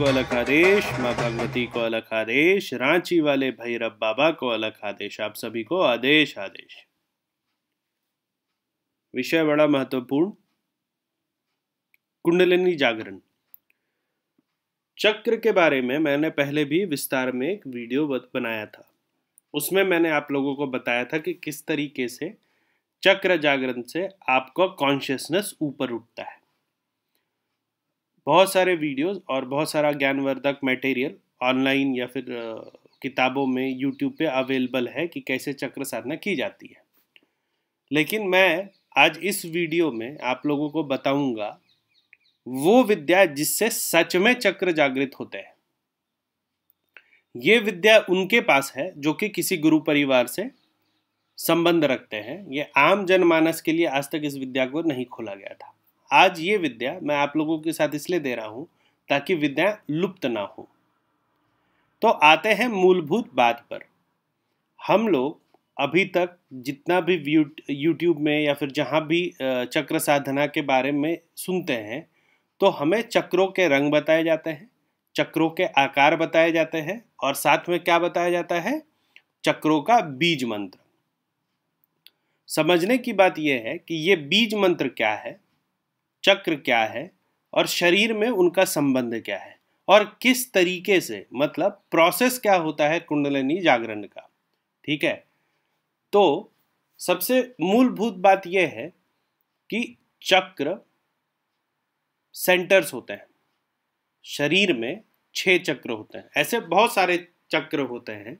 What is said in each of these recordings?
को अलग आदेश माँ भगवती को अलग आदेश रांची वाले भैरव बाबा को अलग आदेश आप सभी को आदेश आदेश विषय बड़ा महत्वपूर्ण कुंडलिनी जागरण चक्र के बारे में मैंने पहले भी विस्तार में एक वीडियो बनाया था उसमें मैंने आप लोगों को बताया था कि किस तरीके से चक्र जागरण से आपका कॉन्शियसनेस ऊपर उठता है बहुत सारे वीडियोस और बहुत सारा ज्ञानवर्धक मटेरियल ऑनलाइन या फिर किताबों में यूट्यूब पे अवेलेबल है कि कैसे चक्र साधना की जाती है लेकिन मैं आज इस वीडियो में आप लोगों को बताऊंगा वो विद्या जिससे सच में चक्र जागृत होते हैं ये विद्या उनके पास है जो कि किसी गुरु परिवार से संबंध रखते हैं ये आम जनमानस के लिए आज तक इस विद्या को नहीं खोला गया था आज ये विद्या मैं आप लोगों के साथ इसलिए दे रहा हूं ताकि विद्या लुप्त ना हो तो आते हैं मूलभूत बात पर हम लोग अभी तक जितना भी यूट्यूब में या फिर जहां भी चक्र साधना के बारे में सुनते हैं तो हमें चक्रों के रंग बताए जाते हैं चक्रों के आकार बताए जाते हैं और साथ में क्या बताया जाता है चक्रों का बीज मंत्र समझने की बात यह है कि ये बीज मंत्र क्या है चक्र क्या है और शरीर में उनका संबंध क्या है और किस तरीके से मतलब प्रोसेस क्या होता है कुंडलिनी जागरण का ठीक है तो सबसे मूलभूत बात यह है कि चक्र सेंटर्स होते हैं शरीर में छह चक्र होते हैं ऐसे बहुत सारे चक्र होते हैं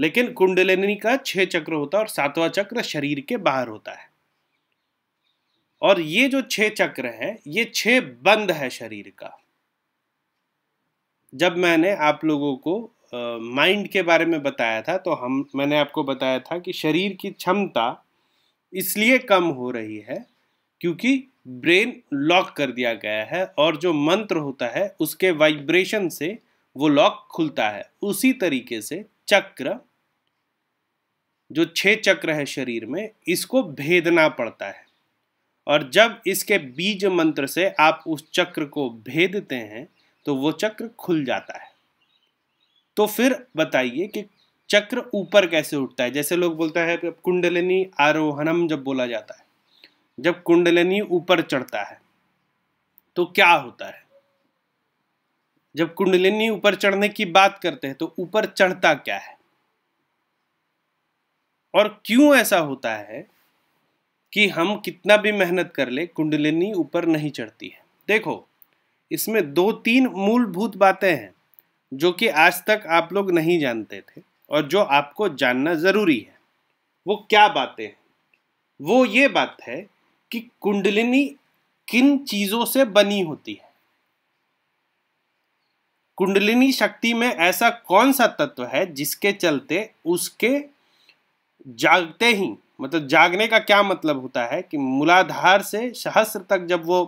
लेकिन कुंडलिनी का छह चक्र होता है और सातवां चक्र शरीर के बाहर होता है और ये जो छह चक्र है ये छह बंद है शरीर का जब मैंने आप लोगों को माइंड uh, के बारे में बताया था तो हम मैंने आपको बताया था कि शरीर की क्षमता इसलिए कम हो रही है क्योंकि ब्रेन लॉक कर दिया गया है और जो मंत्र होता है उसके वाइब्रेशन से वो लॉक खुलता है उसी तरीके से चक्र जो छह चक्र है शरीर में इसको भेदना पड़ता है और जब इसके बीज मंत्र से आप उस चक्र को भेदते हैं तो वो चक्र खुल जाता है तो फिर बताइए कि चक्र ऊपर कैसे उठता है जैसे लोग बोलते हैं कुंडलिनी आरोहणम जब बोला जाता है जब कुंडलिनी ऊपर चढ़ता है तो क्या होता है जब कुंडलिनी ऊपर चढ़ने की बात करते हैं तो ऊपर चढ़ता क्या है और क्यों ऐसा होता है कि हम कितना भी मेहनत कर ले कुंडलिनी ऊपर नहीं चढ़ती है देखो इसमें दो तीन मूलभूत बातें हैं जो कि आज तक आप लोग नहीं जानते थे और जो आपको जानना ज़रूरी है वो क्या बातें हैं वो ये बात है कि कुंडलिनी किन चीज़ों से बनी होती है कुंडलिनी शक्ति में ऐसा कौन सा तत्व है जिसके चलते उसके जागते ही मतलब जागने का क्या मतलब होता है कि मूलाधार से सहस्र तक जब वो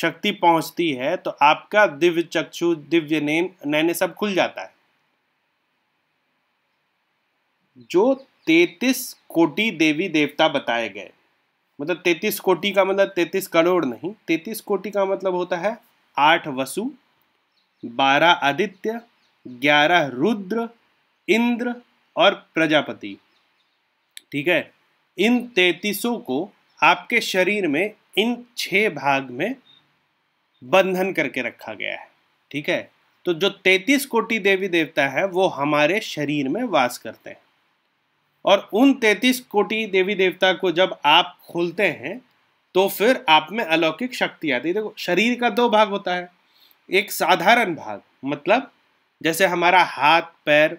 शक्ति पहुंचती है तो आपका दिव्य चक्षु दिव्य नैन नैने सब खुल जाता है जो तैतीस कोटि देवी देवता बताए गए मतलब तैतीस कोटि का मतलब तैतीस करोड़ नहीं तैतीस कोटि का मतलब होता है आठ वसु बारह आदित्य ग्यारह रुद्र इंद्र और प्रजापति ठीक है इन तैतीसों को आपके शरीर में इन छह भाग में बंधन करके रखा गया है ठीक है तो जो तैतीस कोटि देवी देवता है वो हमारे शरीर में वास करते हैं और उन तैतीस कोटि देवी देवता को जब आप खोलते हैं तो फिर आप में अलौकिक शक्ति आती है देखो शरीर का दो भाग होता है एक साधारण भाग मतलब जैसे हमारा हाथ पैर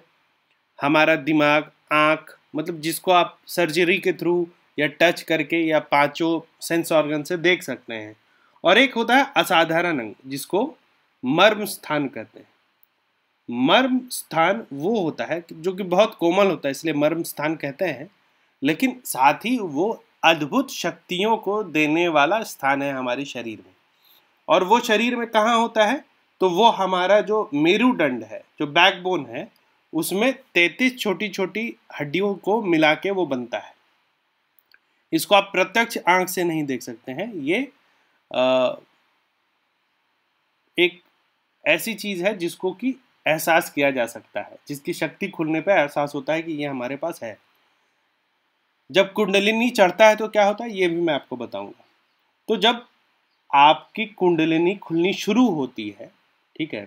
हमारा दिमाग आँख मतलब जिसको आप सर्जरी के थ्रू या टच करके या पांचों सेंस ऑर्गन से देख सकते हैं और एक होता है असाधारण अंग जिसको मर्म स्थान कहते हैं मर्म स्थान वो होता है जो कि बहुत कोमल होता है इसलिए मर्म स्थान कहते हैं लेकिन साथ ही वो अद्भुत शक्तियों को देने वाला स्थान है हमारे शरीर में और वो शरीर में कहाँ होता है तो वो हमारा जो मेरुदंड है जो बैकबोन है उसमें तैतीस छोटी छोटी हड्डियों को मिला के वो बनता है इसको आप प्रत्यक्ष आंख से नहीं देख सकते हैं ये आ, एक ऐसी चीज़ है जिसको कि एहसास किया जा सकता है जिसकी शक्ति खुलने पर एहसास होता है कि ये हमारे पास है जब कुंडलिनी चढ़ता है तो क्या होता है ये भी मैं आपको बताऊंगा तो जब आपकी कुंडलिनी खुलनी शुरू होती है ठीक है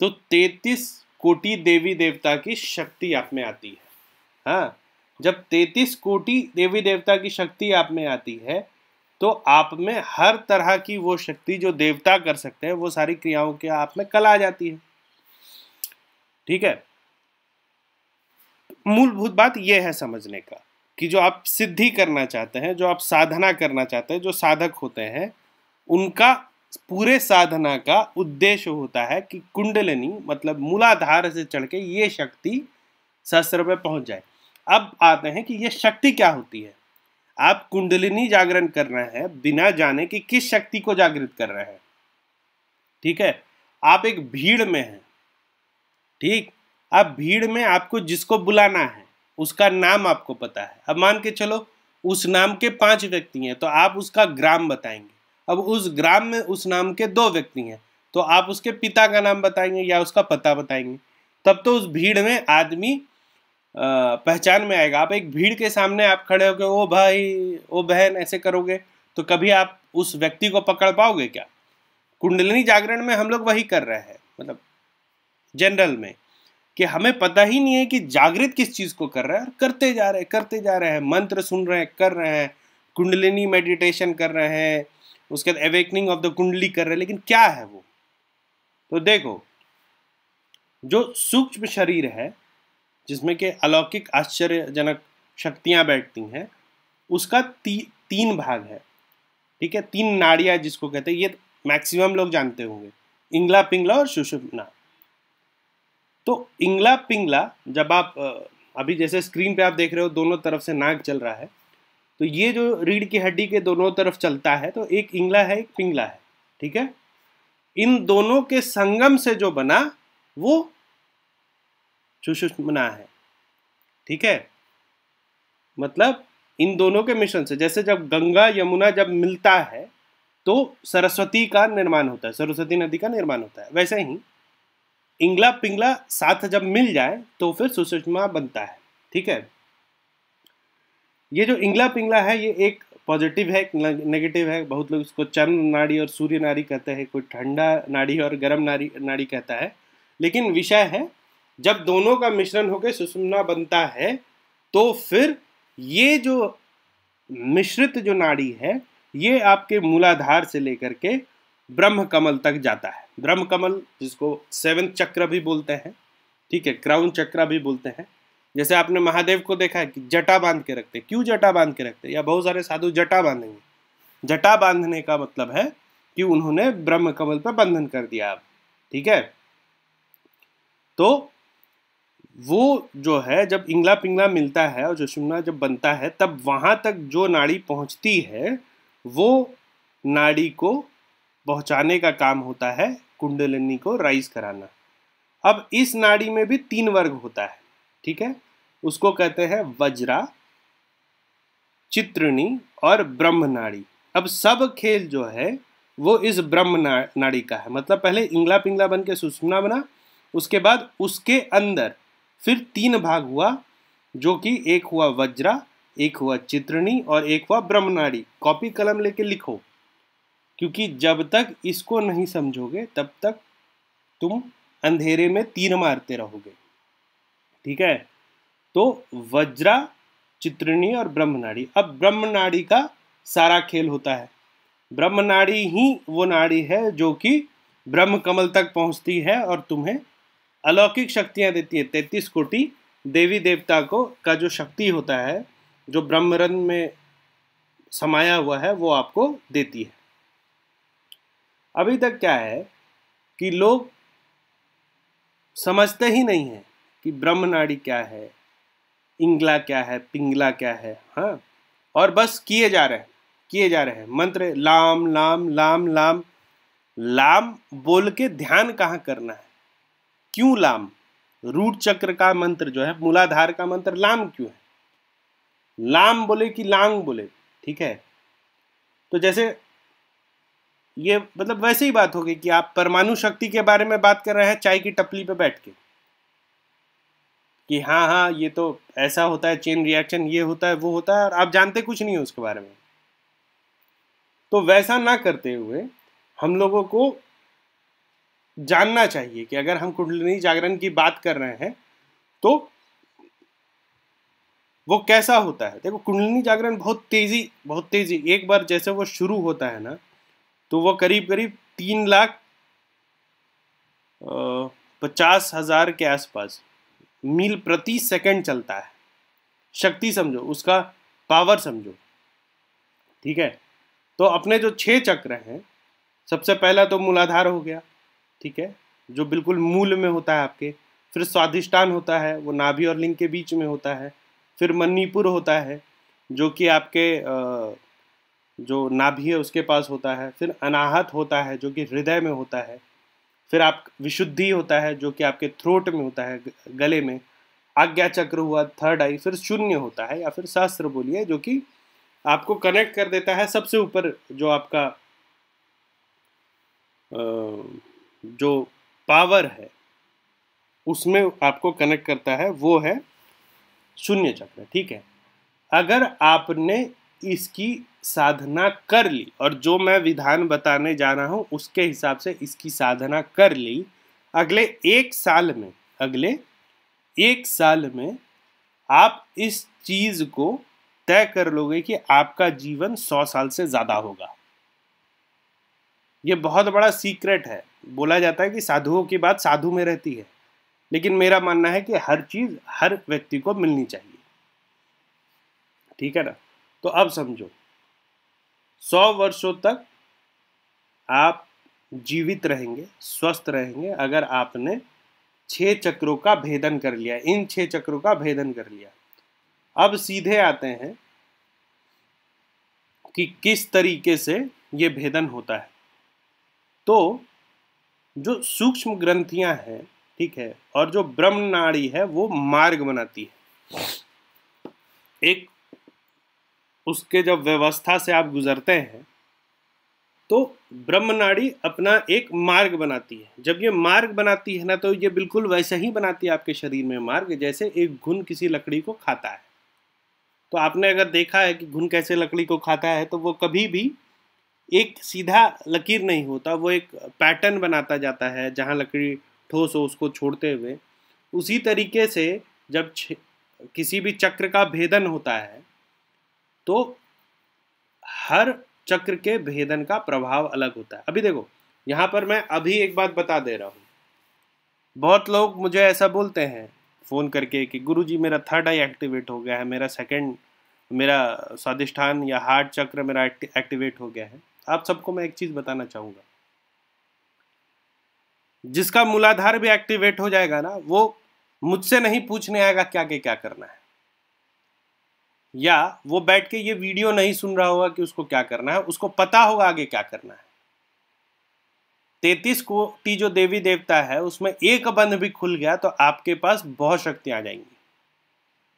तो 33 कोटि देवी देवता की शक्ति आप में आती है हाँ जब तैतीस कोटि देवी देवता की शक्ति आप में आती है तो आप में हर तरह की वो शक्ति जो देवता कर सकते हैं वो सारी क्रियाओं के आप में कला आ जाती है ठीक है मूलभूत बात ये है समझने का कि जो आप सिद्धि करना चाहते हैं जो आप साधना करना चाहते हैं जो साधक होते हैं उनका पूरे साधना का उद्देश्य होता है कि कुंडलिनी मतलब मूलाधार से चढ़ के ये शक्ति सहस्त्र में पहुंच जाए अब आते हैं कि ये शक्ति क्या होती है आप कुंडलिनी जागरण कर रहे हैं बिना जाने कि किस शक्ति को जागृत कर रहे हैं ठीक है आप एक भीड़ में हैं ठीक अब भीड़ में आपको जिसको बुलाना है उसका नाम आपको पता है अब मान के चलो उस नाम के पांच व्यक्ति हैं तो आप उसका ग्राम बताएंगे अब उस ग्राम में उस नाम के दो व्यक्ति हैं तो आप उसके पिता का नाम बताएंगे या उसका पता बताएंगे तब तो उस भीड़ में आदमी पहचान में आएगा आप एक भीड़ के सामने आप खड़े होकर ओ भाई ओ बहन ऐसे करोगे तो कभी आप उस व्यक्ति को पकड़ पाओगे क्या कुंडलिनी जागरण में हम लोग वही कर रहे हैं मतलब जनरल में कि हमें पता ही नहीं है कि जागृत किस चीज़ को कर रहे हैं और करते जा रहे हैं करते जा रहे हैं मंत्र सुन रहे हैं कर रहे हैं कुंडलिनी मेडिटेशन कर रहे हैं उसके बाद एवेकनिंग ऑफ द कुंडली कर रहे हैं लेकिन क्या है वो तो देखो जो सूक्ष्म शरीर है जिसमें के अलौकिक आश्चर्यजनक शक्तियां बैठती हैं उसका ती, तीन भाग है ठीक है तीन नाड़ियां जिसको कहते हैं ये मैक्सिमम लोग जानते होंगे इंगला पिंगला और सुषुप्ना तो इंगला पिंगला जब आप अभी जैसे स्क्रीन पे आप देख रहे हो दोनों तरफ से नाक चल रहा है तो ये जो रीढ़ की हड्डी के दोनों तरफ चलता है तो एक इंगला है एक पिंगला है ठीक है इन दोनों के संगम से जो बना वो सुषुष्मना है ठीक है मतलब इन दोनों के मिश्रण से जैसे जब गंगा यमुना जब मिलता है तो सरस्वती का निर्माण होता है सरस्वती नदी का निर्माण होता है वैसे ही इंगला पिंगला साथ जब मिल जाए तो फिर सुषुष्मा बनता है ठीक है ये जो इंगला पिंगला है ये एक पॉजिटिव है नेगेटिव है बहुत लोग इसको चर्म नाड़ी और सूर्य नाड़ी कहते हैं कोई ठंडा नाड़ी और गर्म नाड़ी नाड़ी कहता है लेकिन विषय है जब दोनों का मिश्रण होकर सुषुम्ना बनता है तो फिर ये जो मिश्रित जो नाड़ी है ये आपके मूलाधार से लेकर के ब्रह्म कमल तक जाता है ब्रह्म कमल जिसको सेवन चक्र भी बोलते हैं ठीक है क्राउन चक्र भी बोलते हैं जैसे आपने महादेव को देखा है कि जटा बांध के रखते क्यों जटा बांध के रखते या बहुत सारे साधु जटा बांधेंगे जटा बांधने का मतलब है कि उन्होंने ब्रह्म कमल पर बंधन कर दिया आप ठीक है तो वो जो है जब इंगला पिंगला मिलता है और जशुम्ना जब बनता है तब वहां तक जो नाड़ी पहुंचती है वो नाड़ी को पहुंचाने का काम होता है कुंडलिनी को राइज कराना अब इस नाड़ी में भी तीन वर्ग होता है ठीक है उसको कहते हैं वज्रा चित्रणी और ब्रह्मनाड़ी अब सब खेल जो है वो इस ब्रह्म नाड़ी का है मतलब पहले इंगला पिंगला बन के सुषमना बना उसके बाद उसके अंदर फिर तीन भाग हुआ जो कि एक हुआ वज्रा एक हुआ चित्रणी और एक हुआ ब्रह्मनाड़ी कॉपी कलम लेके लिखो क्योंकि जब तक इसको नहीं समझोगे तब तक तुम अंधेरे में तीर मारते रहोगे ठीक है तो वज्रा चित्रणी और ब्रह्मनाड़ी अब ब्रह्मनाड़ी का सारा खेल होता है ब्रह्मनाड़ी ही वो नाड़ी है जो कि ब्रह्म कमल तक पहुंचती है और तुम्हें अलौकिक शक्तियां देती है तैतीस कोटि देवी देवता को का जो शक्ति होता है जो ब्रह्मरन में समाया हुआ है वो आपको देती है अभी तक क्या है कि लोग समझते ही नहीं हैं कि ब्रह्म नाड़ी क्या है इंगला क्या है पिंगला क्या है हाँ और बस किए जा रहे हैं किए जा रहे हैं मंत्र लाम लाम लाम लाम लाम बोल के ध्यान कहाँ करना है क्यों लाम रूट चक्र का मंत्र जो है मूलाधार का मंत्र लाम क्यों है लाम बोले कि लांग बोले ठीक है तो जैसे ये मतलब वैसे ही बात होगी कि आप परमाणु शक्ति के बारे में बात कर रहे हैं चाय की टपली पे बैठ के कि हाँ हाँ ये तो ऐसा होता है चेन रिएक्शन ये होता है वो होता है और आप जानते कुछ नहीं हो उसके बारे में तो वैसा ना करते हुए हम लोगों को जानना चाहिए कि अगर हम कुंडलिनी जागरण की बात कर रहे हैं तो वो कैसा होता है देखो कुंडलिनी जागरण बहुत तेज़ी बहुत तेज़ी एक बार जैसे वो शुरू होता है ना तो वो करीब करीब तीन लाख पचास हज़ार के आसपास मील प्रति सेकंड चलता है शक्ति समझो उसका पावर समझो ठीक है तो अपने जो छह चक्र हैं सबसे पहला तो मूलाधार हो गया ठीक है जो बिल्कुल मूल में होता है आपके फिर स्वादिष्टान होता है वो नाभि और लिंग के बीच में होता है फिर मणिपुर होता है जो कि आपके जो नाभि है उसके पास होता है फिर अनाहत होता है जो कि हृदय में होता है फिर आप विशुद्धि होता है जो कि आपके थ्रोट में होता है गले में आज्ञा चक्र हुआ थर्ड आई फिर शून्य होता है या फिर सहस्त्र बोलिए जो कि आपको कनेक्ट कर देता है सबसे ऊपर जो आपका जो पावर है उसमें आपको कनेक्ट करता है वो है शून्य चक्र ठीक है अगर आपने इसकी साधना कर ली और जो मैं विधान बताने जा रहा हूँ उसके हिसाब से इसकी साधना कर ली अगले एक साल में अगले एक साल में आप इस चीज़ को तय कर लोगे कि आपका जीवन सौ साल से ज़्यादा होगा ये बहुत बड़ा सीक्रेट है बोला जाता है कि साधुओं की बात साधु में रहती है लेकिन मेरा मानना है कि हर चीज़ हर व्यक्ति को मिलनी चाहिए ठीक है ना तो अब समझो सौ वर्षों तक आप जीवित रहेंगे स्वस्थ रहेंगे अगर आपने छह चक्रों का भेदन कर लिया इन छह चक्रों का भेदन कर लिया अब सीधे आते हैं कि किस तरीके से ये भेदन होता है तो जो सूक्ष्म ग्रंथियां हैं ठीक है और जो ब्रह्म नाड़ी है वो मार्ग बनाती है एक उसके जब व्यवस्था से आप गुजरते हैं तो ब्रह्म नाड़ी अपना एक मार्ग बनाती है जब ये मार्ग बनाती है ना तो ये बिल्कुल वैसे ही बनाती है आपके शरीर में मार्ग जैसे एक घुन किसी लकड़ी को खाता है तो आपने अगर देखा है कि घुन कैसे लकड़ी को खाता है तो वो कभी भी एक सीधा लकीर नहीं होता वो एक पैटर्न बनाता जाता है जहाँ लकड़ी ठोस हो उसको छोड़ते हुए उसी तरीके से जब किसी भी चक्र का भेदन होता है तो हर चक्र के भेदन का प्रभाव अलग होता है अभी देखो यहाँ पर मैं अभी एक बात बता दे रहा हूँ बहुत लोग मुझे ऐसा बोलते हैं फ़ोन करके कि गुरुजी मेरा थर्ड आई एक्टिवेट हो गया है मेरा सेकंड मेरा स्वादिष्ठान या हार्ट चक्र मेरा एक्टिवेट हो गया है आप सबको मैं एक चीज़ बताना चाहूँगा जिसका मूलाधार भी एक्टिवेट हो जाएगा ना वो मुझसे नहीं पूछने आएगा क्या के क्या करना है या वो बैठ के ये वीडियो नहीं सुन रहा होगा कि उसको क्या करना है उसको पता होगा आगे क्या करना है तैतीस कोटि जो देवी देवता है उसमें एक बंध भी खुल गया तो आपके पास बहुत शक्तियां आ जाएंगी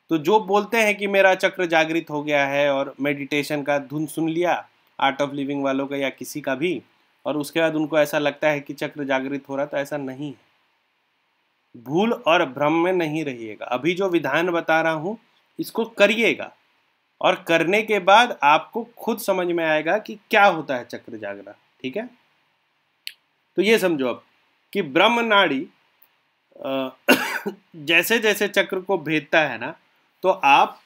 तो जो बोलते हैं कि मेरा चक्र जागृत हो गया है और मेडिटेशन का धुन सुन लिया आर्ट ऑफ लिविंग वालों का या किसी का भी और उसके बाद उनको ऐसा लगता है कि चक्र जागृत हो रहा तो ऐसा नहीं है भूल और भ्रम में नहीं रहिएगा अभी जो विधान बता रहा हूं इसको करिएगा और करने के बाद आपको खुद समझ में आएगा कि क्या होता है चक्र जागरण ठीक है तो ये समझो अब कि ब्रह्म नाड़ी जैसे जैसे चक्र को भेदता है ना तो आप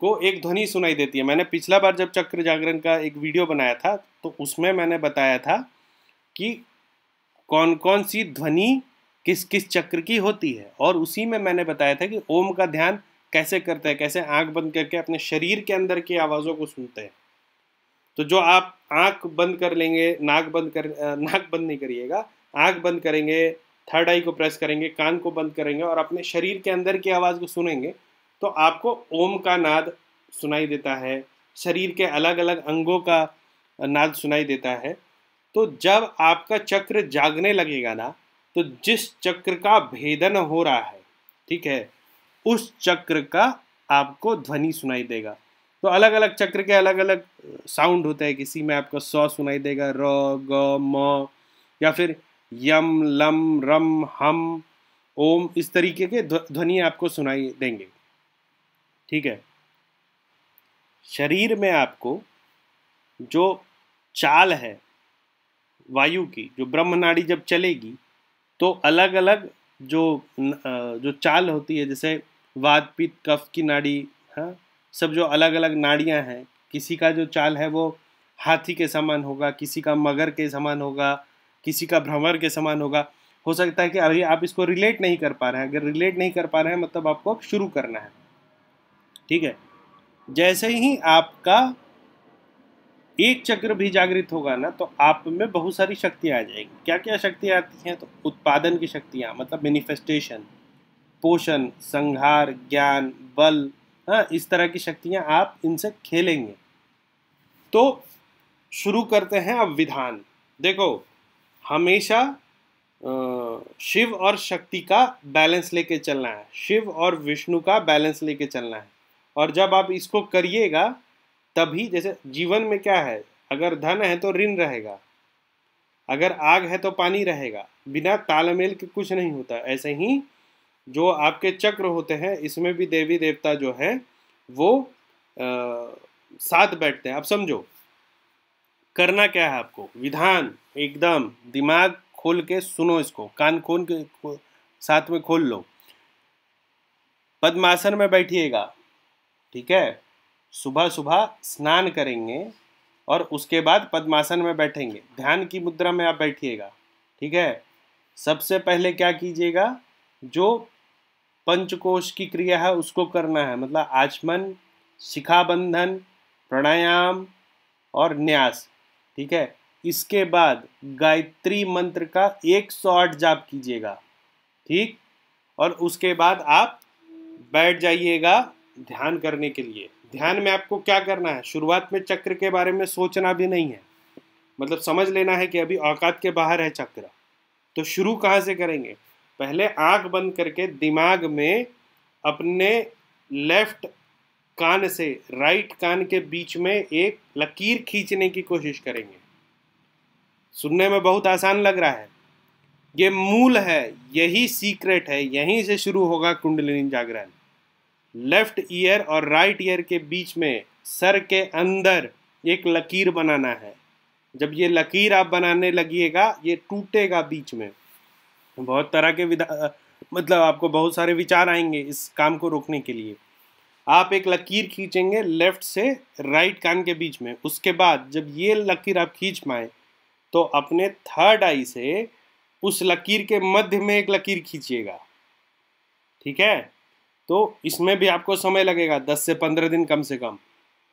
को एक ध्वनि सुनाई देती है मैंने पिछला बार जब चक्र जागरण का एक वीडियो बनाया था तो उसमें मैंने बताया था कि कौन कौन सी ध्वनि किस किस चक्र की होती है और उसी में मैंने बताया था कि ओम का ध्यान कैसे करते हैं कैसे आंख बंद करके अपने शरीर के अंदर की आवाज़ों को सुनते हैं तो जो आप आंख बंद कर लेंगे नाक बंद कर नाक बंद नहीं करिएगा आंख बंद करेंगे थर्ड आई को प्रेस करेंगे कान को बंद करेंगे और अपने शरीर के अंदर की आवाज़ को सुनेंगे तो आपको ओम का नाद सुनाई देता है शरीर के अलग अलग अंगों का नाद सुनाई देता है तो जब आपका चक्र जागने लगेगा ना तो जिस चक्र का भेदन हो रहा है ठीक है उस चक्र का आपको ध्वनि सुनाई देगा तो अलग अलग चक्र के अलग अलग साउंड होते हैं किसी में आपको स सुनाई देगा र ग म या फिर यम लम रम हम ओम इस तरीके के ध्वनि आपको सुनाई देंगे ठीक है शरीर में आपको जो चाल है वायु की जो ब्रह्म नाड़ी जब चलेगी तो अलग अलग जो जो चाल होती है जैसे वातपित कफ की नाड़ी हाँ सब जो अलग अलग नाड़ियाँ हैं किसी का जो चाल है वो हाथी के समान होगा किसी का मगर के समान होगा किसी का भ्रमर के समान होगा हो सकता है कि अभी आप इसको रिलेट नहीं कर पा रहे हैं अगर रिलेट नहीं कर पा रहे हैं मतलब आपको शुरू करना है ठीक है जैसे ही आपका एक चक्र भी जागृत होगा ना तो आप में बहुत सारी शक्तियाँ आ जाएगी क्या क्या शक्तियाँ आती हैं तो उत्पादन की शक्तियाँ मतलब मैनिफेस्टेशन पोषण संहार ज्ञान बल हाँ इस तरह की शक्तियाँ आप इनसे खेलेंगे तो शुरू करते हैं अब विधान देखो हमेशा शिव और शक्ति का बैलेंस लेके चलना है शिव और विष्णु का बैलेंस लेके चलना है और जब आप इसको करिएगा तभी जैसे जीवन में क्या है अगर धन है तो ऋण रहेगा अगर आग है तो पानी रहेगा बिना तालमेल के कुछ नहीं होता ऐसे ही जो आपके चक्र होते हैं इसमें भी देवी देवता जो है वो आ, साथ बैठते हैं अब समझो करना क्या है आपको विधान एकदम दिमाग खोल के सुनो इसको कान खोल के खो, साथ में खोल लो पद्मासन में बैठिएगा ठीक है सुबह सुबह स्नान करेंगे और उसके बाद पद्मासन में बैठेंगे ध्यान की मुद्रा में आप बैठिएगा ठीक है सबसे पहले क्या कीजिएगा जो पंचकोश की क्रिया है उसको करना है मतलब आचमन शिखा बंधन प्राणायाम और न्यास ठीक है इसके बाद गायत्री मंत्र का एक सौ आठ जाप कीजिएगा ठीक और उसके बाद आप बैठ जाइएगा ध्यान करने के लिए ध्यान में आपको क्या करना है शुरुआत में चक्र के बारे में सोचना भी नहीं है मतलब समझ लेना है कि अभी औकात के बाहर है चक्र तो शुरू कहाँ से करेंगे पहले आंख बंद करके दिमाग में अपने लेफ्ट कान से राइट कान के बीच में एक लकीर खींचने की कोशिश करेंगे सुनने में बहुत आसान लग रहा है ये मूल है यही सीक्रेट है यहीं से शुरू होगा कुंडलिनी जागरण लेफ्ट ईयर और राइट ईयर के बीच में सर के अंदर एक लकीर बनाना है जब ये लकीर आप बनाने लगिएगा ये टूटेगा बीच में बहुत तरह के विधा मतलब आपको बहुत सारे विचार आएंगे इस काम को रोकने के लिए आप एक लकीर खींचेंगे लेफ्ट से राइट कान के बीच में उसके बाद जब ये लकीर आप खींच पाए तो अपने थर्ड आई से उस लकीर के मध्य में एक लकीर खींचिएगा ठीक है तो इसमें भी आपको समय लगेगा दस से पंद्रह दिन कम से कम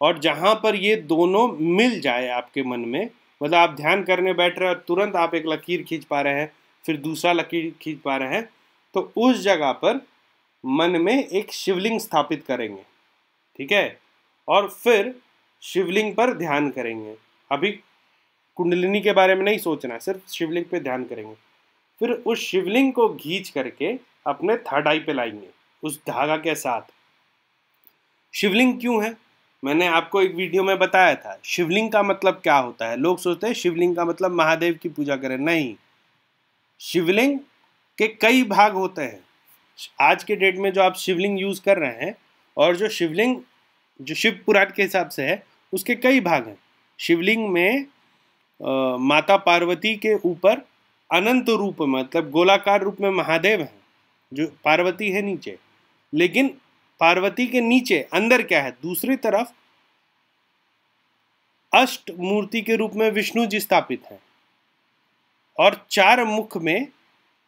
और जहाँ पर ये दोनों मिल जाए आपके मन में मतलब आप ध्यान करने बैठ रहे हो तुरंत आप एक लकीर खींच पा रहे हैं फिर दूसरा लकीर खींच पा रहे हैं तो उस जगह पर मन में एक शिवलिंग स्थापित करेंगे ठीक है और फिर शिवलिंग पर ध्यान करेंगे अभी कुंडलिनी के बारे में नहीं सोचना सिर्फ शिवलिंग पे ध्यान करेंगे फिर उस शिवलिंग को घींच करके अपने थर्ड आई पे लाएंगे उस धागा के साथ शिवलिंग क्यों है मैंने आपको एक वीडियो में बताया था शिवलिंग का मतलब क्या होता है लोग सोचते हैं शिवलिंग का मतलब महादेव की पूजा करें नहीं शिवलिंग के कई भाग होते हैं आज के डेट में जो आप शिवलिंग यूज़ कर रहे हैं और जो शिवलिंग जो शिव पुराण के हिसाब से है उसके कई भाग हैं शिवलिंग में आ, माता पार्वती के ऊपर अनंत रूप में मतलब गोलाकार रूप में महादेव हैं जो पार्वती है नीचे लेकिन पार्वती के नीचे अंदर क्या है दूसरी तरफ अष्ट मूर्ति के रूप में विष्णु जी स्थापित हैं और चार मुख में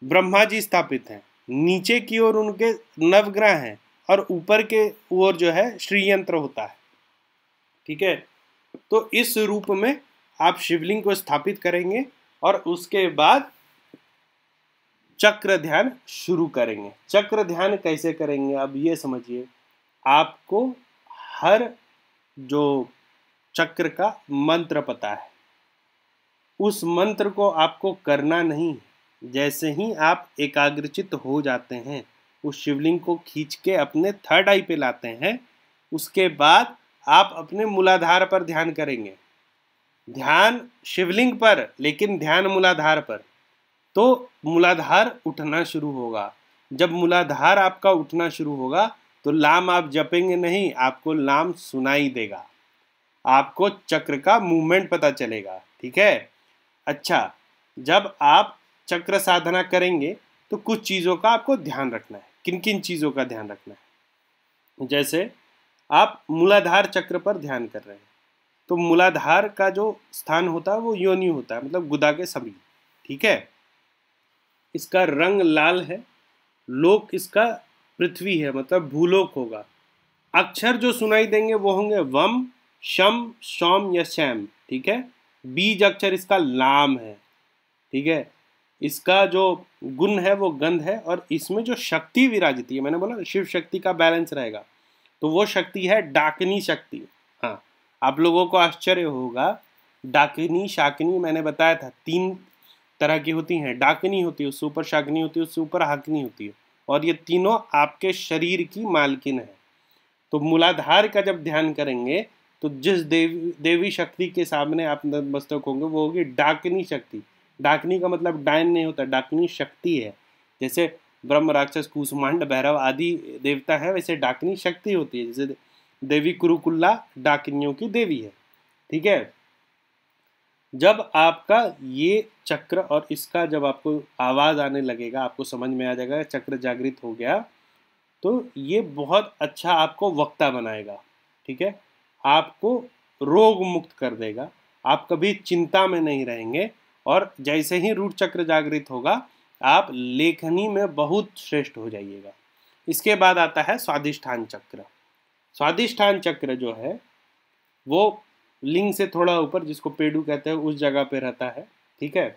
ब्रह्मा जी स्थापित हैं नीचे की ओर उनके नवग्रह हैं और ऊपर के ओर जो है श्रीयंत्र होता है ठीक है तो इस रूप में आप शिवलिंग को स्थापित करेंगे और उसके बाद चक्र ध्यान शुरू करेंगे चक्र ध्यान कैसे करेंगे अब ये समझिए आपको हर जो चक्र का मंत्र पता है उस मंत्र को आपको करना नहीं जैसे ही आप एकाग्रचित हो जाते हैं उस शिवलिंग को खींच के अपने थर्ड आई पे लाते हैं उसके बाद आप अपने मूलाधार पर ध्यान करेंगे ध्यान शिवलिंग पर लेकिन ध्यान मूलाधार पर तो मूलाधार उठना शुरू होगा जब मूलाधार आपका उठना शुरू होगा तो लाम आप जपेंगे नहीं आपको लाम सुनाई देगा आपको चक्र का मूवमेंट पता चलेगा ठीक है अच्छा जब आप चक्र साधना करेंगे तो कुछ चीज़ों का आपको ध्यान रखना है किन किन चीज़ों का ध्यान रखना है जैसे आप मूलाधार चक्र पर ध्यान कर रहे हैं तो मूलाधार का जो स्थान होता है वो योनि होता है मतलब गुदा के समीप ठीक है इसका रंग लाल है लोक इसका पृथ्वी है मतलब भूलोक होगा अक्षर जो सुनाई देंगे वो होंगे वम शम शौम या शैम ठीक है बीज अक्षर इसका लाम है ठीक है इसका जो गुण है वो गंध है और इसमें जो शक्ति विराजित है मैंने बोला शिव शक्ति का बैलेंस रहेगा तो वो शक्ति है डाकनी शक्ति हाँ आप लोगों को आश्चर्य होगा डाकनी शाकनी मैंने बताया था तीन तरह की होती हैं डाकनी होती है उससे ऊपर शाकनी होती है उससे ऊपर हाकनी होती है और ये तीनों आपके शरीर की मालकिन है तो मूलाधार का जब ध्यान करेंगे तो जिस देवी देवी शक्ति के सामने आप नतमस्तक होंगे वो होगी डाकनी शक्ति डाकनी का मतलब डायन नहीं होता डाकनी शक्ति है जैसे ब्रह्म राक्षस कुसमांड भैरव आदि देवता है वैसे डाकनी शक्ति होती है जैसे देवी कुरुकुल्ला डाकनियों की देवी है ठीक है जब आपका ये चक्र और इसका जब आपको आवाज़ आने लगेगा आपको समझ में आ जाएगा चक्र जागृत हो गया तो ये बहुत अच्छा आपको वक्ता बनाएगा ठीक है आपको रोग मुक्त कर देगा आप कभी चिंता में नहीं रहेंगे और जैसे ही रूट चक्र जागृत होगा आप लेखनी में बहुत श्रेष्ठ हो जाइएगा इसके बाद आता है स्वादिष्ठान चक्र स्वादिष्ठान चक्र जो है वो लिंग से थोड़ा ऊपर जिसको पेडू कहते हैं उस जगह पे रहता है ठीक है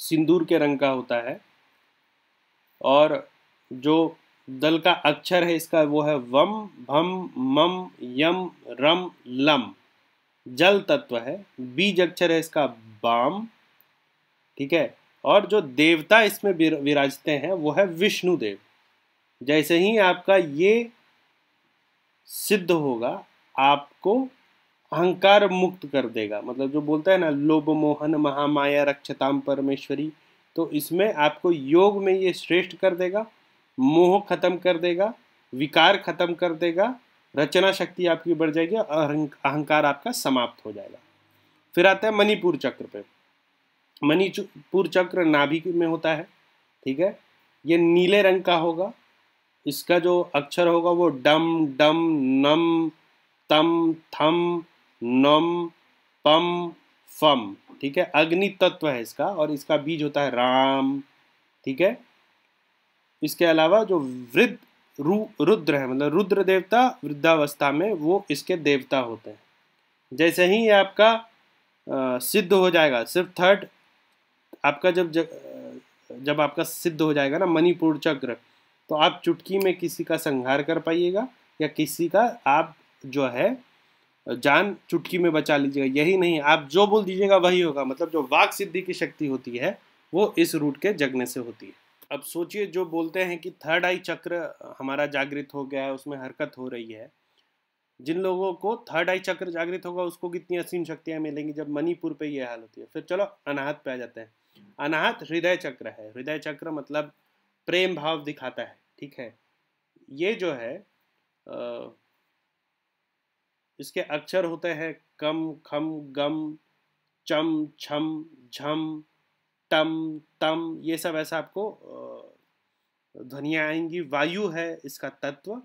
सिंदूर के रंग का होता है और जो दल का अक्षर है इसका वो है वम भम मम यम रम लम जल तत्व है बीज अक्षर है इसका बाम ठीक है और जो देवता इसमें विराजते हैं वो है विष्णु देव जैसे ही आपका ये सिद्ध होगा आपको अहंकार मुक्त कर देगा मतलब जो बोलता है ना लोभ मोहन महामाया रक्षताम परमेश्वरी तो इसमें आपको योग में ये श्रेष्ठ कर देगा मोह खत्म कर देगा विकार खत्म कर देगा रचना शक्ति आपकी बढ़ जाएगी और अहंकार आपका समाप्त हो जाएगा फिर आता है मणिपुर चक्र पे मणिपुर चक्र नाभि में होता है ठीक है ये नीले रंग का होगा इसका जो अक्षर होगा वो डम डम नम तम थम नम पम फम ठीक है अग्नि तत्व है इसका और इसका बीज होता है राम ठीक है इसके अलावा जो वृद्ध रु रुद्र है मतलब रुद्र देवता वृद्धावस्था में वो इसके देवता होते हैं जैसे ही ये आपका आ, सिद्ध हो जाएगा सिर्फ थर्ड आपका जब जग जब आपका सिद्ध हो जाएगा ना मणिपुर चक्र तो आप चुटकी में किसी का संहार कर पाइएगा या किसी का आप जो है जान चुटकी में बचा लीजिएगा यही नहीं आप जो बोल दीजिएगा वही होगा मतलब जो वाक सिद्धि की शक्ति होती है वो इस रूट के जगने से होती है अब सोचिए जो बोलते हैं कि थर्ड आई चक्र हमारा जागृत हो गया है उसमें हरकत हो रही है जिन लोगों को थर्ड आई चक्र जागृत होगा उसको कितनी असीम शक्तियाँ मिलेंगी जब मणिपुर पे यह हाल होती है फिर चलो अनाहत पे आ जाते हैं अनाहत हृदय चक्र है हृदय चक्र मतलब प्रेम भाव दिखाता है ठीक है ये जो है इसके अक्षर होते हैं कम खम गम चम छम झम टम तम ये सब ऐसा आपको ध्वनियाँ आएंगी वायु है इसका तत्व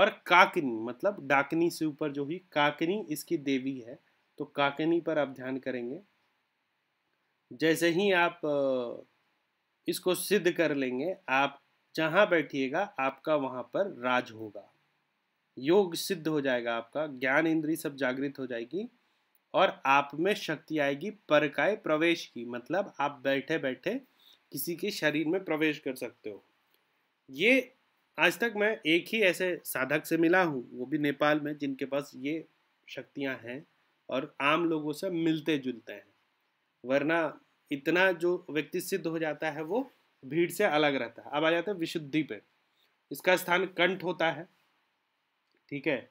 और काकनी मतलब डाकनी से ऊपर जो हुई काकनी इसकी देवी है तो काकनी पर आप ध्यान करेंगे जैसे ही आप इसको सिद्ध कर लेंगे आप जहाँ बैठिएगा आपका वहाँ पर राज होगा योग सिद्ध हो जाएगा आपका ज्ञान इंद्री सब जागृत हो जाएगी और आप में शक्ति आएगी परकाय प्रवेश की मतलब आप बैठे बैठे किसी के शरीर में प्रवेश कर सकते हो ये आज तक मैं एक ही ऐसे साधक से मिला हूँ वो भी नेपाल में जिनके पास ये शक्तियाँ हैं और आम लोगों से मिलते जुलते हैं वरना इतना जो व्यक्ति सिद्ध हो जाता है वो भीड़ से अलग रहता है अब आ जाता है विशुद्धि पे इसका स्थान कंठ होता है ठीक है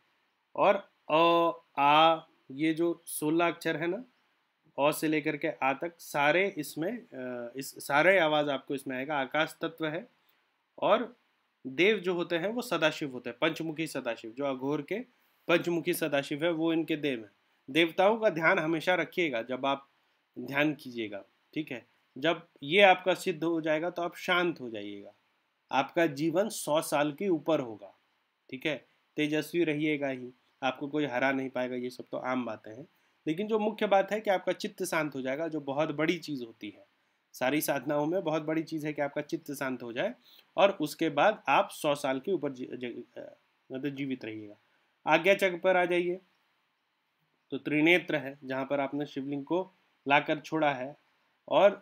और अ आ ये जो सोलह अक्षर है ना और से लेकर के आ तक सारे इसमें इस सारे आवाज़ आपको इसमें आएगा आकाश तत्व है और देव जो होते हैं वो सदाशिव होते हैं पंचमुखी सदाशिव जो अघोर के पंचमुखी सदाशिव है वो इनके देव हैं देवताओं का ध्यान हमेशा रखिएगा जब आप ध्यान कीजिएगा ठीक है जब ये आपका सिद्ध हो जाएगा तो आप शांत हो जाइएगा आपका जीवन सौ साल के ऊपर होगा ठीक है तेजस्वी रहिएगा ही आपको कोई हरा नहीं पाएगा ये सब तो आम बातें हैं लेकिन जो मुख्य बात है कि आपका चित्त शांत हो जाएगा जो बहुत बड़ी चीज़ होती है सारी साधनाओं में बहुत बड़ी चीज़ है कि आपका चित्त शांत हो जाए और उसके बाद आप सौ साल के ऊपर मतलब जीवित रहिएगा आज्ञा चक पर आ जाइए तो त्रिनेत्र है जहाँ पर आपने शिवलिंग को लाकर छोड़ा है और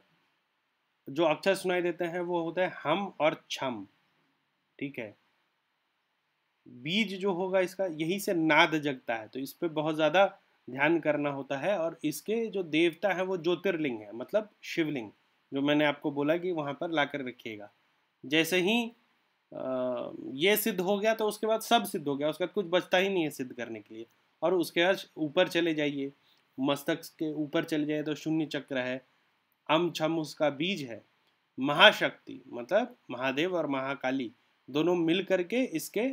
जो अक्षर सुनाई देते हैं वो होता है हम और छम ठीक है बीज जो होगा इसका यही से नाद जगता है तो इस पर बहुत ज़्यादा ध्यान करना होता है और इसके जो देवता है वो ज्योतिर्लिंग है मतलब शिवलिंग जो मैंने आपको बोला कि वहाँ पर ला रखिएगा जैसे ही ये सिद्ध हो गया तो उसके बाद सब सिद्ध हो गया उसके बाद कुछ बचता ही नहीं है सिद्ध करने के लिए और उसके बाद ऊपर चले जाइए मस्तक के ऊपर चले जाइए तो शून्य चक्र है अम छम उसका बीज है महाशक्ति मतलब महादेव और महाकाली दोनों मिल करके इसके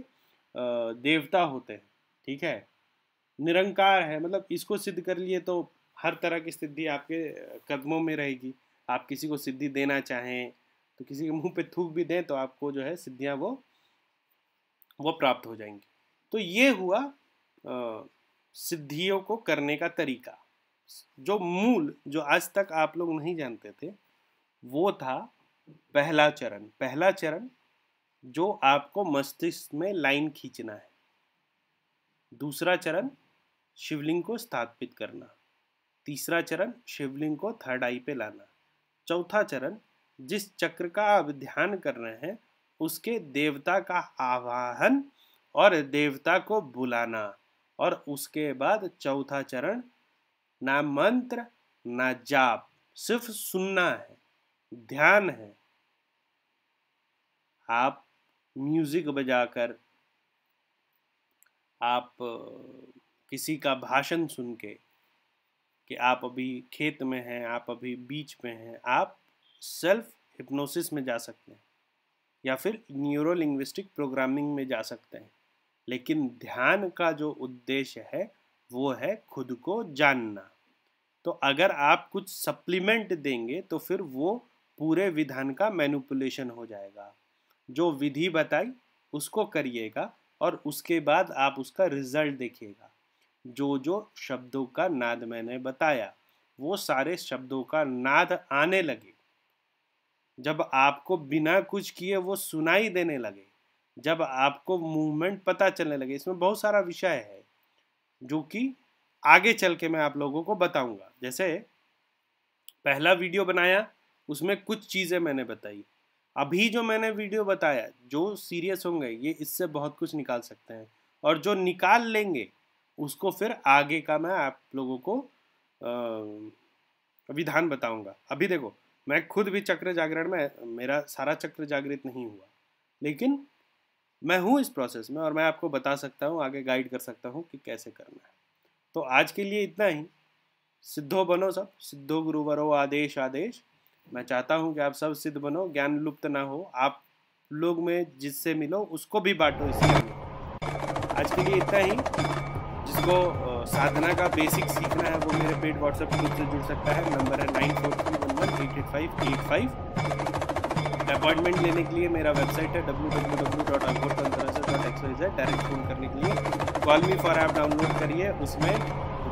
देवता होते हैं ठीक है निरंकार है मतलब इसको सिद्ध कर लिए तो हर तरह की सिद्धि आपके कदमों में रहेगी आप किसी को सिद्धि देना चाहें तो किसी के मुंह पे थूक भी दें तो आपको जो है सिद्धियां वो वो प्राप्त हो जाएंगी तो ये हुआ सिद्धियों को करने का तरीका जो मूल जो आज तक आप लोग नहीं जानते थे वो था पहला चरण पहला चरण जो आपको मस्तिष्क में लाइन खींचना है दूसरा चरण शिवलिंग को स्थापित करना तीसरा चरण शिवलिंग को थर्ड आई पे लाना चौथा चरण जिस चक्र का आप ध्यान कर रहे हैं उसके देवता का आवाहन और देवता को बुलाना और उसके बाद चौथा चरण ना मंत्र ना जाप सिर्फ सुनना है ध्यान है आप म्यूज़िक बजाकर आप किसी का भाषण सुन के कि आप अभी खेत में हैं आप अभी बीच में हैं आप सेल्फ हिप्नोसिस में जा सकते हैं या फिर न्यूरो लिंग्विस्टिक प्रोग्रामिंग में जा सकते हैं लेकिन ध्यान का जो उद्देश्य है वो है खुद को जानना तो अगर आप कुछ सप्लीमेंट देंगे तो फिर वो पूरे विधान का मैनुपुलेशन हो जाएगा जो विधि बताई उसको करिएगा और उसके बाद आप उसका रिजल्ट देखिएगा जो जो शब्दों का नाद मैंने बताया वो सारे शब्दों का नाद आने लगे जब आपको बिना कुछ किए वो सुनाई देने लगे जब आपको मूवमेंट पता चलने लगे इसमें बहुत सारा विषय है जो कि आगे चल के मैं आप लोगों को बताऊंगा जैसे पहला वीडियो बनाया उसमें कुछ चीज़ें मैंने बताई अभी जो मैंने वीडियो बताया जो सीरियस होंगे ये इससे बहुत कुछ निकाल सकते हैं और जो निकाल लेंगे उसको फिर आगे का मैं आप लोगों को विधान बताऊंगा अभी देखो मैं खुद भी चक्र जागरण में मेरा सारा चक्र जागृत नहीं हुआ लेकिन मैं हूँ इस प्रोसेस में और मैं आपको बता सकता हूँ आगे गाइड कर सकता हूँ कि कैसे करना है तो आज के लिए इतना ही सिद्धो बनो सब सिद्धो गुरुवरो आदेश आदेश मैं चाहता हूँ कि आप सब सिद्ध बनो ज्ञान लुप्त ना हो आप लोग में जिससे मिलो उसको भी बांटो इसी आज के लिए इतना ही जिसको साधना का बेसिक सीखना है वो मेरे पेड व्हाट्सएप ग्रुप से जुड़ सकता है नंबर है nine four three one one eight eight five eight five appointment लेने के लिए मेरा वेबसाइट है डब्ल्यू डब्ल्यू डब्ल्यू डॉट अखोर डॉट एक्सवाइज है डायरेक्ट फ़ोन करने के लिए call me for app download करिए उसमें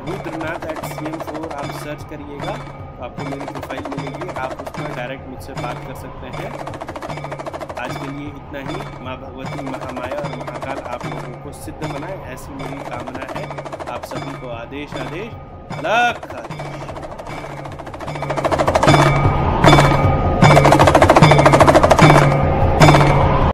Rudranath eight C M four आप सर्च करिएगा आपको मेरी प्रोफाइल मिलेगी आप उसमें डायरेक्ट मुझसे बात कर सकते हैं आज के लिए इतना ही माँ भगवती महामाया और महाकाल आप लोगों को सिद्ध बनाए ऐसी मेरी कामना है आप सभी को आदेश आदेश अलग